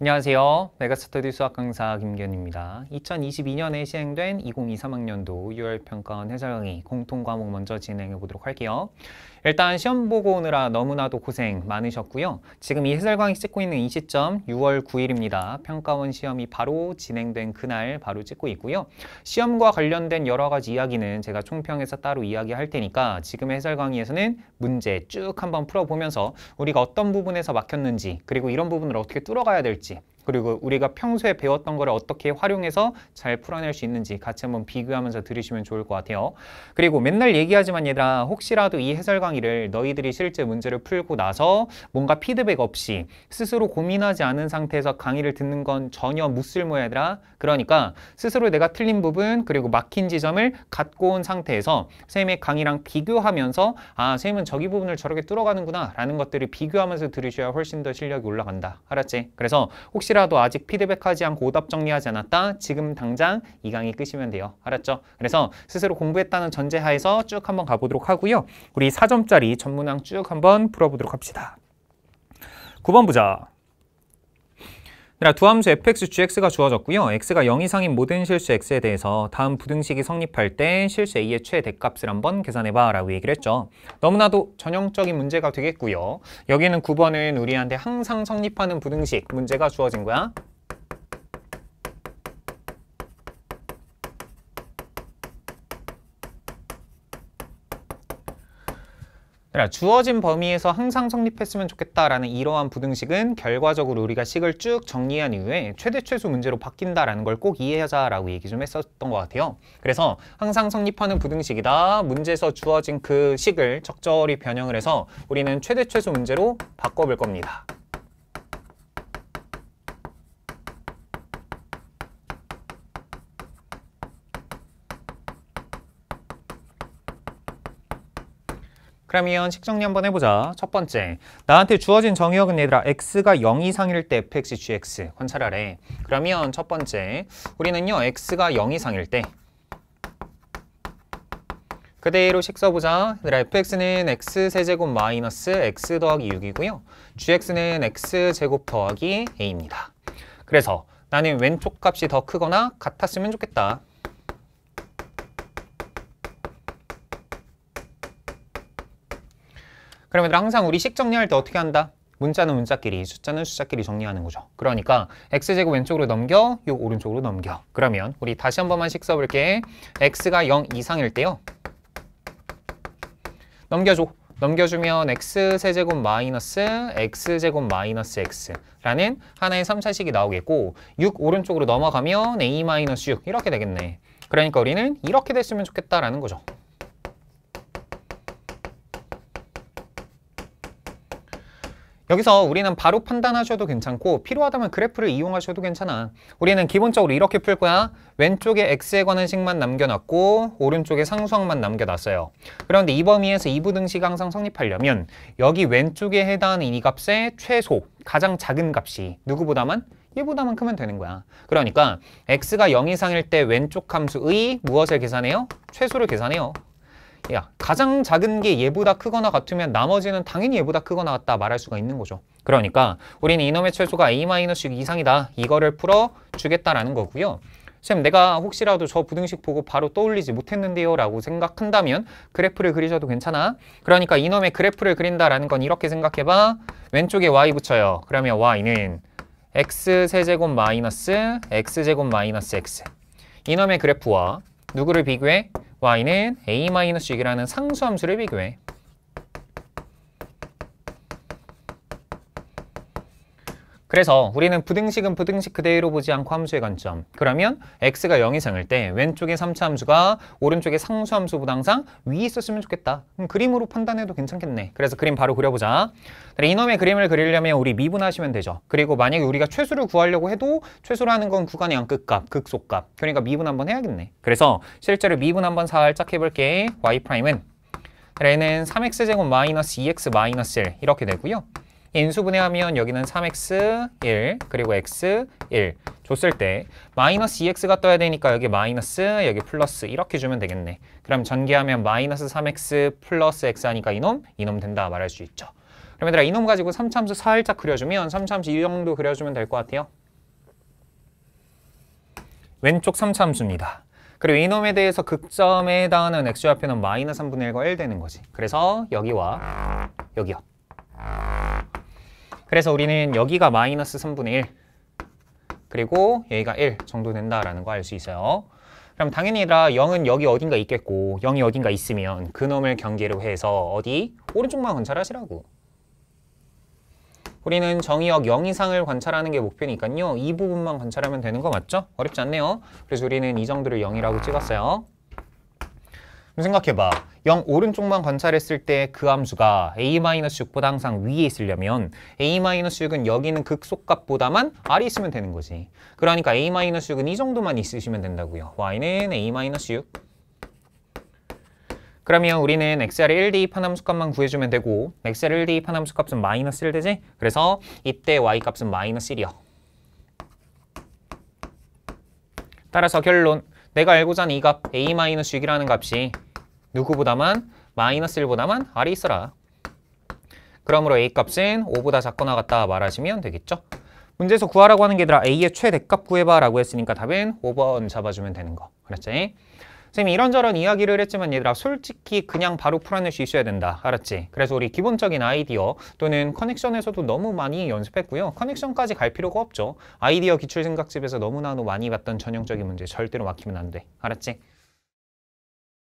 안녕하세요. 메가스터디 수학 강사 김기현입니다. 2022년에 시행된 2023학년도 6월 평가원 해설강의 공통 과목 먼저 진행해 보도록 할게요. 일단 시험 보고 오느라 너무나도 고생 많으셨고요. 지금 이해설강의 찍고 있는 이 시점 6월 9일입니다. 평가원 시험이 바로 진행된 그날 바로 찍고 있고요. 시험과 관련된 여러 가지 이야기는 제가 총평에서 따로 이야기할 테니까 지금 해설 강의에서는 문제 쭉 한번 풀어보면서 우리가 어떤 부분에서 막혔는지 그리고 이런 부분을 어떻게 뚫어가야 될지 그리고 우리가 평소에 배웠던 거를 어떻게 활용해서 잘 풀어낼 수 있는지 같이 한번 비교하면서 들으시면 좋을 것 같아요. 그리고 맨날 얘기하지만 얘들아 혹시라도 이 해설 강의를 너희들이 실제 문제를 풀고 나서 뭔가 피드백 없이 스스로 고민하지 않은 상태에서 강의를 듣는 건 전혀 무쓸모야 얘들아. 그러니까 스스로 내가 틀린 부분 그리고 막힌 지점을 갖고 온 상태에서 선생님의 강의랑 비교하면서 아 선생님은 저기 부분을 저렇게 뚫어가는구나 라는 것들을 비교하면서 들으셔야 훨씬 더 실력이 올라간다. 알았지? 그래서 혹시 라도 혹시라도 아직 피드백하지 않고 오답 정리하지 않았다? 지금 당장 이 강의 끄시면 돼요. 알았죠? 그래서 스스로 공부했다는 전제하에서 쭉 한번 가보도록 하고요. 우리 4점짜리 전문항 쭉 한번 풀어보도록 합시다. 9번 보자. 그러나 두 함수 fx, gx가 주어졌고요. x가 0 이상인 모든 실수 x에 대해서 다음 부등식이 성립할 때 실수 a의 최대 값을 한번 계산해봐 라고 얘기를 했죠. 너무나도 전형적인 문제가 되겠고요. 여기는 9번은 우리한테 항상 성립하는 부등식 문제가 주어진 거야. 주어진 범위에서 항상 성립했으면 좋겠다라는 이러한 부등식은 결과적으로 우리가 식을 쭉 정리한 이후에 최대 최소 문제로 바뀐다라는 걸 꼭 이해하자라고 얘기 좀 했었던 것 같아요. 그래서 항상 성립하는 부등식이다. 문제에서 주어진 그 식을 적절히 변형을 해서 우리는 최대 최소 문제로 바꿔볼 겁니다. 그러면 식정리 한번 해보자. 첫 번째, 나한테 주어진 정의역은 얘들아 x가 0 이상일 때 fx, gx 관찰하래. 그러면 첫 번째, 우리는요 x가 0 이상일 때 그대로 식 써보자. 얘들아 fx는 x세제곱 마이너스 x 더하기 6이고요. gx는 x제곱 더하기 a입니다. 그래서 나는 왼쪽 값이 더 크거나 같았으면 좋겠다. 그럼 얘들아 항상 우리 식 정리할 때 어떻게 한다? 문자는 문자끼리, 숫자는 숫자끼리 정리하는 거죠. 그러니까 x제곱 왼쪽으로 넘겨, 요 오른쪽으로 넘겨. 그러면 우리 다시 한 번만 식 써볼게. x가 0 이상일 때요. 넘겨줘. 넘겨주면 x세제곱 마이너스 x제곱 마이너스 x라는 하나의 3차식이 나오겠고 6 오른쪽으로 넘어가면 a 마이너스 6 이렇게 되겠네. 그러니까 우리는 이렇게 됐으면 좋겠다라는 거죠. 여기서 우리는 바로 판단하셔도 괜찮고 필요하다면 그래프를 이용하셔도 괜찮아. 우리는 기본적으로 이렇게 풀 거야. 왼쪽에 x에 관한 식만 남겨놨고 오른쪽에 상수항만 남겨놨어요. 그런데 이 범위에서 이부등식 항상 성립하려면 여기 왼쪽에 해당하는 이 값의 최소, 가장 작은 값이 누구보다만? 1보다만 크면 되는 거야. 그러니까 x가 0 이상일 때 왼쪽 함수의 무엇을 계산해요? 최소를 계산해요. 야 가장 작은 게 얘보다 크거나 같으면 나머지는 당연히 얘보다 크거나 같다 말할 수가 있는 거죠. 그러니까 우리는 이놈의 최소가 A-6 이상이다. 이거를 풀어주겠다라는 거고요. 쌤 내가 혹시라도 저 부등식 보고 바로 떠올리지 못했는데요 라고 생각한다면 그래프를 그리셔도 괜찮아 그러니까 이놈의 그래프를 그린다라는 건 이렇게 생각해봐 왼쪽에 y 붙여요 그러면 y는 x세제곱 마이너스 x제곱 마이너스 x 이놈의 그래프와 누구를 비교해? y는 a-6이라는 상수함수를 비교해 그래서 우리는 부등식은 부등식 그대로 보지 않고 함수의 관점 그러면 x가 0이생일때 왼쪽의 3차 함수가 오른쪽의 상수 함수보다 항상 위에 있었으면 좋겠다 그럼 음, 그림으로 판단해도 괜찮겠네 그래서 그림 바로 그려보자 이놈의 그림을 그리려면 우리 미분하시면 되죠 그리고 만약에 우리가 최수를 구하려고 해도 최수라는건 구간의 양끝값, 극소값 그러니까 미분 한번 해야겠네 그래서 실제로 미분 한번 살짝 해볼게 y'은 얘는 3x제곱 마이너스 2x 마이너스 1 이렇게 되고요 인수분해하면 여기는 3x 1 그리고 x 1 줬을 때 마이너스 2x가 떠야 되니까 여기 마이너스 여기 플러스 이렇게 주면 되겠네. 그럼 전개하면 마이너스 3x 플러스 x 하니까 이놈 이놈 된다 말할 수 있죠. 그럼 얘들아 이놈 가지고 3참수 살짝 그려주면 3참수 이 정도 그려주면 될 것 같아요. 왼쪽 3참수입니다. 그리고 이놈에 대해서 극점에 해당하는 x좌표는 마이너스 3분의 1과 1 되는 거지. 그래서 여기와 여기요. 그래서 우리는 여기가 마이너스 3분의 1 그리고 여기가 1 정도 된다라는 거 알 수 있어요. 그럼 당연히 라 0은 여기 어딘가 있겠고 0이 어딘가 있으면 그놈을 경계로 해서 어디? 오른쪽만 관찰하시라고. 우리는 정의역 0 이상을 관찰하는 게 목표니까요. 이 부분만 관찰하면 되는 거 맞죠? 어렵지 않네요. 그래서 우리는 이 정도를 0이라고 찍었어요. 그 생각해봐. 0 오른쪽만 관찰했을 때 그 함수가 a-6보다 항상 위에 있으려면 a-6은 여기 는 극속값보다만 아래 있으면 되는 거지. 그러니까 a-6은 이 정도만 있으시면 된다고요. y는 a-6 그러면 우리는 xr 1 대입한 함수값만 구해주면 되고 xr 1 대입한 함수값은 마이너스 1 되지? 그래서 이때 y값은 마이너스 1이요. 따라서 결론 내가 알고자 하는 이값 a-6이라는 값이 누구보다만 마이너스 1보다만 아래 있어라. 그러므로 a값은 5보다 작거나 같다 말하시면 되겠죠. 문제에서 구하라고 하는 게 아니라 a의 최대값 구해봐 라고 했으니까 답은 5번 잡아주면 되는 거. 알았지? 선생님 이런저런 이야기를 했지만 얘들아 솔직히 그냥 바로 풀어낼 수 있어야 된다. 알았지? 그래서 우리 기본적인 아이디어 또는 커넥션에서도 너무 많이 연습했고요. 커넥션까지 갈 필요가 없죠. 아이디어 기출생각집에서 너무나도 많이 봤던 전형적인 문제 절대로 막히면 안 돼. 알았지?